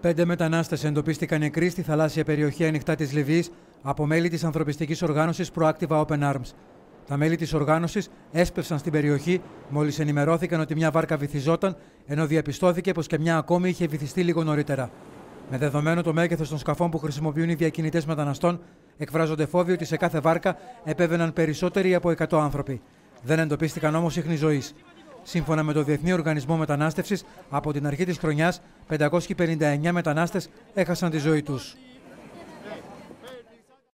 Πέντε μετανάστες εντοπίστηκαν νεκροί στη θαλάσσια περιοχή ανοιχτά της Λιβύης από μέλη της ανθρωπιστικής οργάνωσης Proactive Open Arms. Τα μέλη της οργάνωσης έσπευσαν στην περιοχή μόλις ενημερώθηκαν ότι μια βάρκα βυθιζόταν, ενώ διαπιστώθηκε πως και μια ακόμη είχε βυθιστεί λίγο νωρίτερα. Με δεδομένο το μέγεθος των σκαφών που χρησιμοποιούν οι διακινητές μεταναστών, εκφράζονται φόβοι ότι σε κάθε βάρκα επέβαιναν περισσότεροι από 100 άνθρωποι. Δεν εντοπίστηκαν όμως ίχνη ζωής. Σύμφωνα με το Διεθνή Οργανισμό Μετανάστευσης, από την αρχή της χρονιάς 559 μετανάστες έχασαν τη ζωή τους.